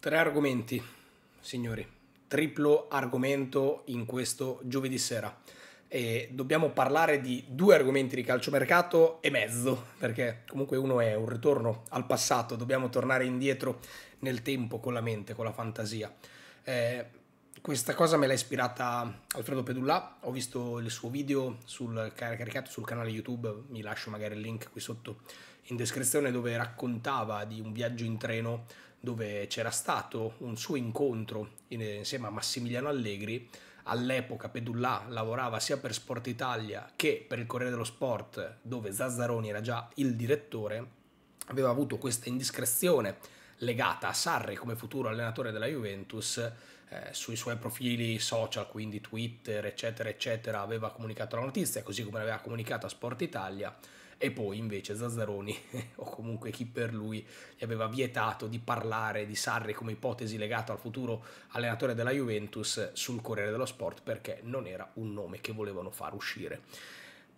Tre argomenti, signori, triplo argomento in questo giovedì sera. E dobbiamo parlare di due argomenti di calciomercato e mezzo, perché comunque uno è un ritorno al passato, dobbiamo tornare indietro nel tempo con la mente, con la fantasia. Eh, questa cosa me l'ha ispirata Alfredo Pedullà. ho visto il suo video sul, caricato sul canale YouTube, mi lascio magari il link qui sotto in descrizione dove raccontava di un viaggio in treno dove c'era stato un suo incontro insieme a Massimiliano Allegri. All'epoca Pedullà lavorava sia per Sport Italia che per il Corriere dello Sport, dove Zazzaroni era già il direttore, aveva avuto questa indiscrezione legata a Sarri come futuro allenatore della Juventus, eh, sui suoi profili social, quindi Twitter, eccetera, eccetera, aveva comunicato la notizia, così come l'aveva comunicata a Sport Italia, e poi invece Zazzaroni, o comunque chi per lui, gli aveva vietato di parlare di Sarri come ipotesi legata al futuro allenatore della Juventus sul Corriere dello Sport perché non era un nome che volevano far uscire.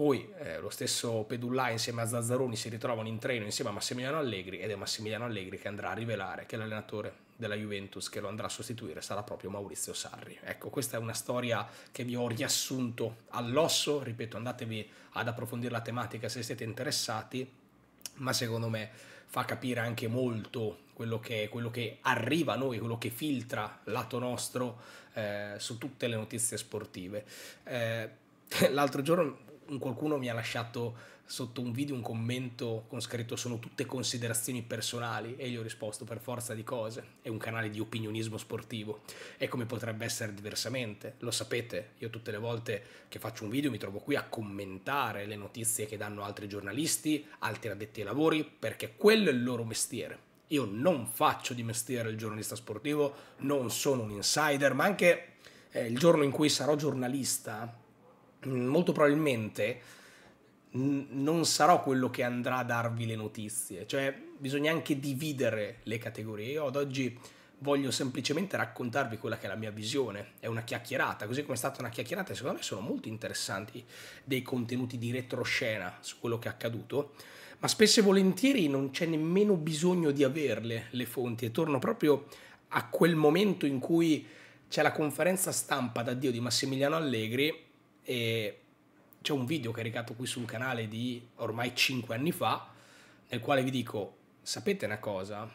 Poi eh, lo stesso Pedulla insieme a Zazzaroni si ritrovano in treno insieme a Massimiliano Allegri ed è Massimiliano Allegri che andrà a rivelare che l'allenatore della Juventus che lo andrà a sostituire sarà proprio Maurizio Sarri. Ecco, questa è una storia che vi ho riassunto all'osso, ripeto, andatevi ad approfondire la tematica se siete interessati, ma secondo me fa capire anche molto quello che, quello che arriva a noi, quello che filtra lato nostro eh, su tutte le notizie sportive. Eh, L'altro giorno qualcuno mi ha lasciato sotto un video un commento con scritto sono tutte considerazioni personali e io ho risposto per forza di cose, è un canale di opinionismo sportivo e come potrebbe essere diversamente, lo sapete, io tutte le volte che faccio un video mi trovo qui a commentare le notizie che danno altri giornalisti, altri addetti ai lavori, perché quello è il loro mestiere. Io non faccio di mestiere il giornalista sportivo, non sono un insider, ma anche eh, il giorno in cui sarò giornalista Mm, molto probabilmente n- non sarò quello che andrà a darvi le notizie, cioè bisogna anche dividere le categorie. Io ad oggi voglio semplicemente raccontarvi quella che è la mia visione, è una chiacchierata, così come è stata una chiacchierata, secondo me sono molto interessanti dei contenuti di retroscena su quello che è accaduto, ma spesso e volentieri non c'è nemmeno bisogno di averle le fonti e torno proprio a quel momento in cui c'è la conferenza stampa d'addio di Massimiliano Allegri e c'è un video caricato qui sul canale di ormai 5 anni fa nel quale vi dico sapete una cosa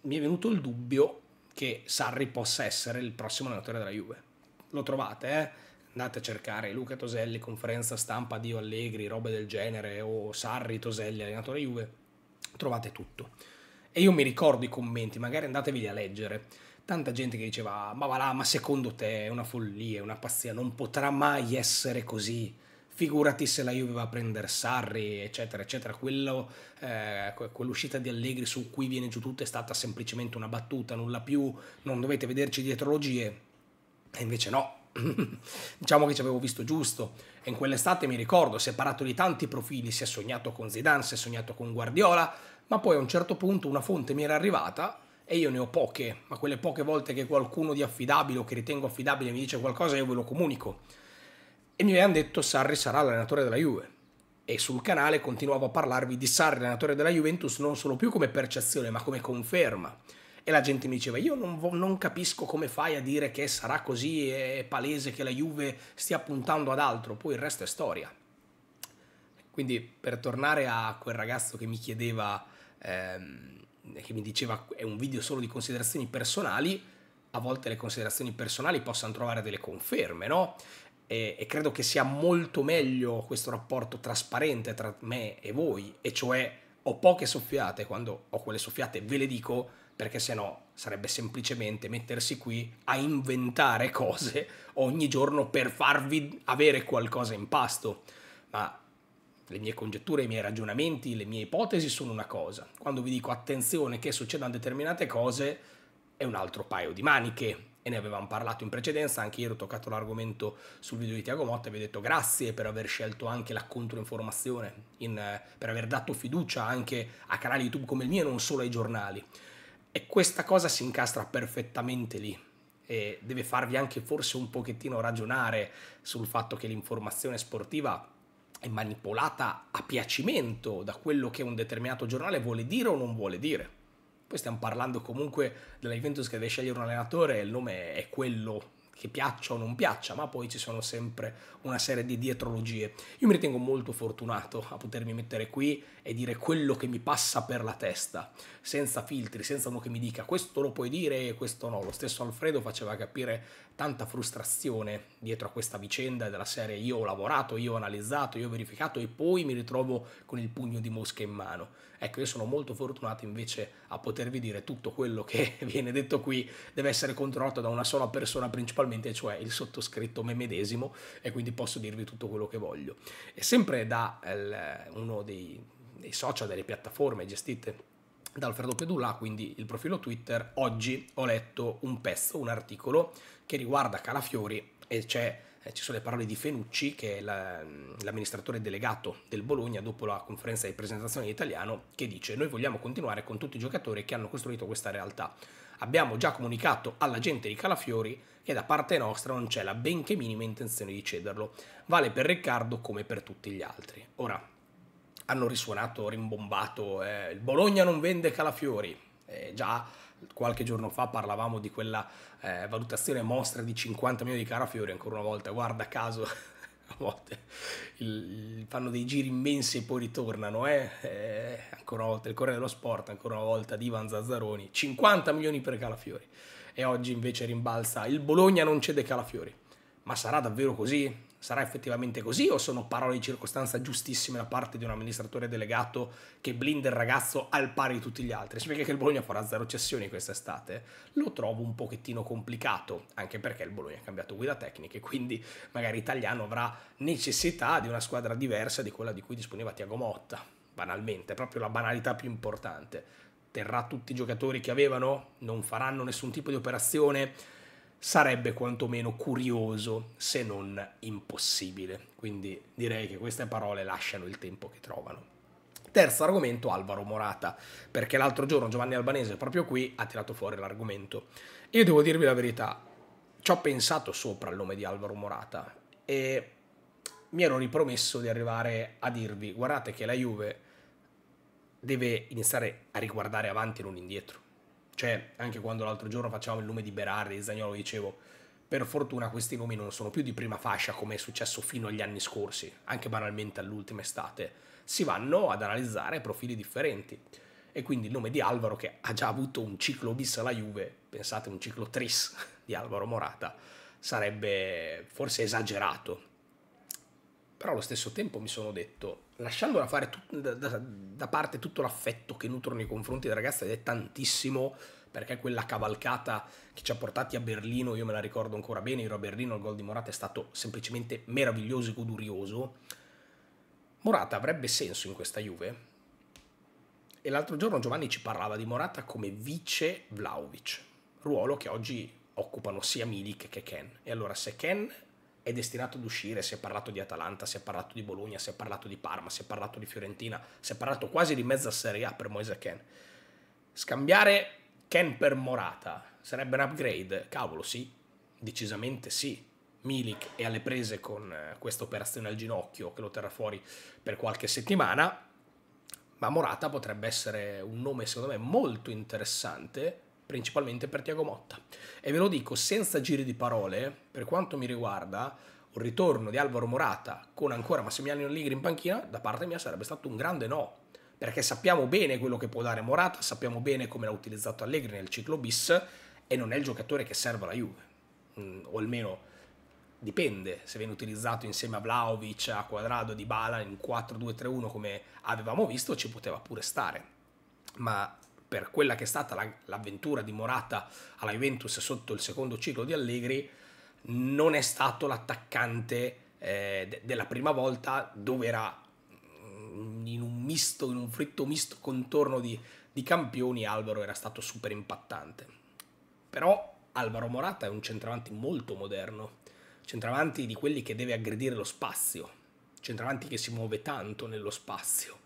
mi è venuto il dubbio che Sarri possa essere il prossimo allenatore della Juve lo trovate eh? andate a cercare Luca Toselli conferenza stampa Dio Allegri robe del genere o Sarri Toselli allenatore Juve trovate tutto e io mi ricordo i commenti magari andatevi a leggere tanta gente che diceva ma va là, ma secondo te è una follia, è una pazzia, non potrà mai essere così. Figurati se la Juve va a prendere Sarri, eccetera, eccetera. Quello, eh, quell'uscita di Allegri su cui viene giù tutto è stata semplicemente una battuta, nulla più, non dovete vederci dietrologie. E invece no, diciamo che ci avevo visto giusto e in quell'estate mi ricordo si è parlato di tanti profili si è sognato con Zidane si è sognato con Guardiola ma poi a un certo punto una fonte mi era arrivata e io ne ho poche, ma quelle poche volte che qualcuno di affidabile o che ritengo affidabile mi dice qualcosa io ve lo comunico. E mi avevano detto Sarri sarà l'allenatore della Juve. E sul canale continuavo a parlarvi di Sarri, allenatore della Juventus, non solo più come percezione, ma come conferma. E la gente mi diceva, io non, non capisco come fai a dire che sarà così, è palese che la Juve stia puntando ad altro, poi il resto è storia. Quindi per tornare a quel ragazzo che mi chiedeva... Ehm, che mi diceva è un video solo di considerazioni personali, a volte le considerazioni personali possano trovare delle conferme, no? E, e credo che sia molto meglio questo rapporto trasparente tra me e voi, e cioè ho poche soffiate, quando ho quelle soffiate ve le dico, perché se no sarebbe semplicemente mettersi qui a inventare cose ogni giorno per farvi avere qualcosa in pasto. Ma le mie congetture, i miei ragionamenti, le mie ipotesi sono una cosa. Quando vi dico attenzione che succedano determinate cose, è un altro paio di maniche. E ne avevamo parlato in precedenza, anche ieri ho toccato l'argomento sul video di Tiago Motta e vi ho detto grazie per aver scelto anche la controinformazione, in, per aver dato fiducia anche a canali YouTube come il mio e non solo ai giornali. E questa cosa si incastra perfettamente lì e deve farvi anche forse un pochettino ragionare sul fatto che l'informazione sportiva è manipolata a piacimento da quello che un determinato giornale vuole dire o non vuole dire. Poi stiamo parlando comunque della Juventus che deve scegliere un allenatore e il nome è quello che piaccia o non piaccia, ma poi ci sono sempre una serie di dietrologie. Io mi ritengo molto fortunato a potermi mettere qui e dire quello che mi passa per la testa, senza filtri, senza uno che mi dica questo lo puoi dire e questo no. Lo stesso Alfredo faceva capire tanta frustrazione dietro a questa vicenda della serie io ho lavorato, io ho analizzato, io ho verificato e poi mi ritrovo con il pugno di mosca in mano. Ecco, io sono molto fortunato invece a potervi dire tutto quello che viene detto qui deve essere controllato da una sola persona principalmente, cioè il sottoscritto me medesimo e quindi posso dirvi tutto quello che voglio. E sempre da eh, uno dei, dei social, delle piattaforme gestite da Alfredo Pedula, quindi il profilo Twitter, oggi ho letto un pezzo, un articolo che riguarda Calafiori e c'è eh, ci sono le parole di Fenucci, che è la, l'amministratore delegato del Bologna, dopo la conferenza di presentazione di Italiano, che dice noi vogliamo continuare con tutti i giocatori che hanno costruito questa realtà. Abbiamo già comunicato alla gente di Calafiori che da parte nostra non c'è la benché minima intenzione di cederlo. Vale per Riccardo come per tutti gli altri. Ora, hanno risuonato, rimbombato, eh, il Bologna non vende Calafiori. Eh, già qualche giorno fa parlavamo di quella eh, valutazione mostra di 50 milioni di carafiori, ancora una volta, guarda caso, a volte il, fanno dei giri immensi e poi ritornano, eh? eh? ancora una volta il Corriere dello Sport, ancora una volta Divan Zazzaroni, 50 milioni per carafiori, e oggi invece rimbalza il Bologna non cede carafiori. ma sarà davvero così? sarà effettivamente così o sono parole di circostanza giustissime da parte di un amministratore delegato che blinda il ragazzo al pari di tutti gli altri? Spiega che il Bologna farà zero cessioni quest'estate? Lo trovo un pochettino complicato, anche perché il Bologna ha cambiato guida tecnica e quindi magari Italiano avrà necessità di una squadra diversa di quella di cui disponeva Tiago Motta, banalmente, è proprio la banalità più importante. Terrà tutti i giocatori che avevano? Non faranno nessun tipo di operazione? sarebbe quantomeno curioso se non impossibile. Quindi direi che queste parole lasciano il tempo che trovano. Terzo argomento, Alvaro Morata, perché l'altro giorno Giovanni Albanese, proprio qui, ha tirato fuori l'argomento. Io devo dirvi la verità, ci ho pensato sopra il nome di Alvaro Morata e mi ero ripromesso di arrivare a dirvi, guardate che la Juve deve iniziare a riguardare avanti e non indietro cioè, anche quando l'altro giorno facevamo il nome di Berardi, di Zagnolo, dicevo, per fortuna questi nomi non sono più di prima fascia come è successo fino agli anni scorsi, anche banalmente all'ultima estate. Si vanno ad analizzare profili differenti. E quindi il nome di Alvaro, che ha già avuto un ciclo bis alla Juve, pensate un ciclo tris di Alvaro Morata, sarebbe forse esagerato però allo stesso tempo mi sono detto, lasciandola fare da, da, da, parte tutto l'affetto che nutro nei confronti della ragazza, ed è tantissimo, perché quella cavalcata che ci ha portati a Berlino, io me la ricordo ancora bene, ero a Berlino, il gol di Morata è stato semplicemente meraviglioso e godurioso. Morata avrebbe senso in questa Juve? E l'altro giorno Giovanni ci parlava di Morata come vice Vlaovic, ruolo che oggi occupano sia Milik che Ken. E allora se Ken è destinato ad uscire, si è parlato di Atalanta, si è parlato di Bologna, si è parlato di Parma, si è parlato di Fiorentina, si è parlato quasi di mezza Serie A per Moise Ken. Scambiare Ken per Morata sarebbe un upgrade? Cavolo, sì, decisamente sì. Milik è alle prese con eh, questa operazione al ginocchio che lo terrà fuori per qualche settimana, ma Morata potrebbe essere un nome secondo me molto interessante principalmente per Tiago Motta. E ve lo dico senza giri di parole, per quanto mi riguarda, un ritorno di Alvaro Morata con ancora Massimiliano Allegri in panchina, da parte mia sarebbe stato un grande no, perché sappiamo bene quello che può dare Morata, sappiamo bene come l'ha utilizzato Allegri nel ciclo bis e non è il giocatore che serve alla Juve, mm, o almeno dipende se viene utilizzato insieme a Vlaovic, a Quadrado, Di Bala in 4-2-3-1 come avevamo visto ci poteva pure stare, ma per quella che è stata la, l'avventura di Morata alla Juventus sotto il secondo ciclo di Allegri, non è stato l'attaccante eh, de- della prima volta dove era mm, in un misto, in un fritto misto contorno di, di campioni, Alvaro era stato super impattante. Però Alvaro Morata è un centravanti molto moderno, centravanti di quelli che deve aggredire lo spazio, centravanti che si muove tanto nello spazio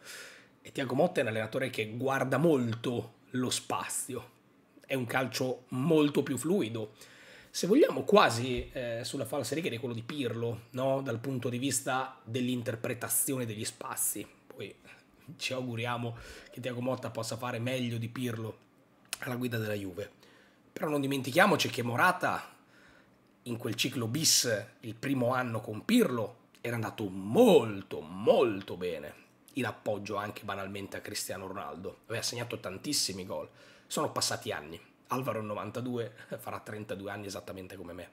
e Tiago Motta è un allenatore che guarda molto lo spazio, è un calcio molto più fluido, se vogliamo quasi eh, sulla falsa riga di quello di Pirlo, no? dal punto di vista dell'interpretazione degli spazi. Poi ci auguriamo che Tiago Motta possa fare meglio di Pirlo alla guida della Juve. Però non dimentichiamoci che Morata in quel ciclo bis, il primo anno con Pirlo, era andato molto molto bene in appoggio anche banalmente a Cristiano Ronaldo. Aveva segnato tantissimi gol. Sono passati anni. Alvaro 92 farà 32 anni esattamente come me.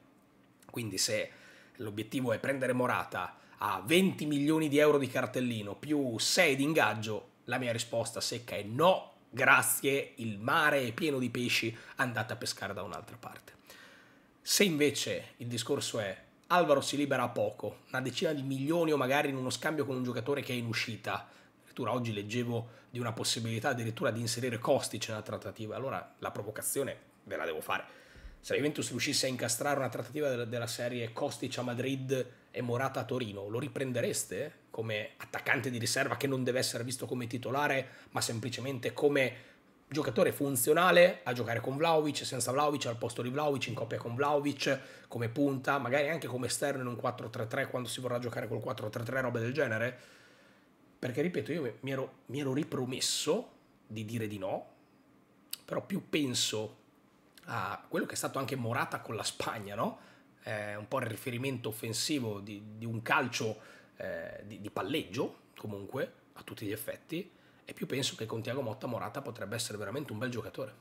Quindi se l'obiettivo è prendere Morata a 20 milioni di euro di cartellino più 6 di ingaggio, la mia risposta secca è no, grazie, il mare è pieno di pesci, andate a pescare da un'altra parte. Se invece il discorso è Alvaro si libera a poco, una decina di milioni o magari in uno scambio con un giocatore che è in uscita. Addirittura oggi leggevo di una possibilità addirittura di inserire Kostic nella trattativa. Allora la provocazione ve la devo fare. Se la Juventus riuscisse a incastrare una trattativa della, della serie Kostic a Madrid e Morata a Torino, lo riprendereste come attaccante di riserva che non deve essere visto come titolare, ma semplicemente come giocatore funzionale a giocare con Vlaovic, senza Vlaovic, al posto di Vlaovic, in coppia con Vlaovic, come punta, magari anche come esterno in un 4-3-3 quando si vorrà giocare col 4-3-3, roba del genere. Perché, ripeto, io mi ero, mi ero ripromesso di dire di no, però più penso a quello che è stato anche Morata con la Spagna, no? Eh, un po' il riferimento offensivo di, di un calcio eh, di, di palleggio, comunque, a tutti gli effetti, e più penso che con Tiago Motta Morata potrebbe essere veramente un bel giocatore,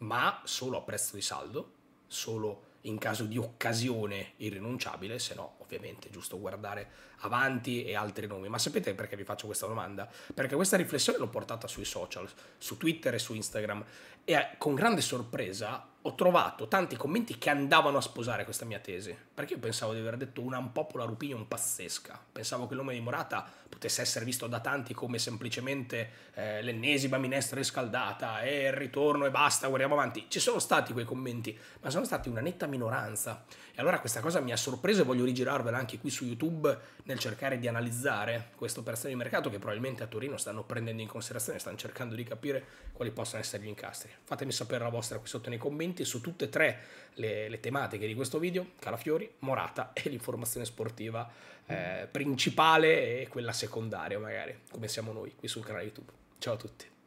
ma solo a prezzo di saldo, solo in caso di occasione irrinunciabile, se no ovviamente è giusto guardare avanti e altri nomi. Ma sapete perché vi faccio questa domanda? Perché questa riflessione l'ho portata sui social, su Twitter e su Instagram e eh, con grande sorpresa ho trovato tanti commenti che andavano a sposare questa mia tesi, perché io pensavo di aver detto una un popola opinion pazzesca, pensavo che il nome di Morata potesse essere visto da tanti come semplicemente eh, l'ennesima minestra riscaldata e eh, il ritorno e basta, guardiamo avanti. Ci sono stati quei commenti, ma sono stati una netta minoranza e allora questa cosa mi ha sorpreso e voglio rigirarvela anche qui su YouTube nel cercare di analizzare questa operazione di mercato che probabilmente a Torino stanno prendendo in considerazione, stanno cercando di capire quali possono essere gli incastri. Fatemi sapere la vostra qui sotto nei commenti commenti su tutte e tre le, le tematiche di questo video, Calafiori, Morata e l'informazione sportiva eh, mm. principale e quella secondaria magari, come siamo noi qui sul canale YouTube. Ciao a tutti.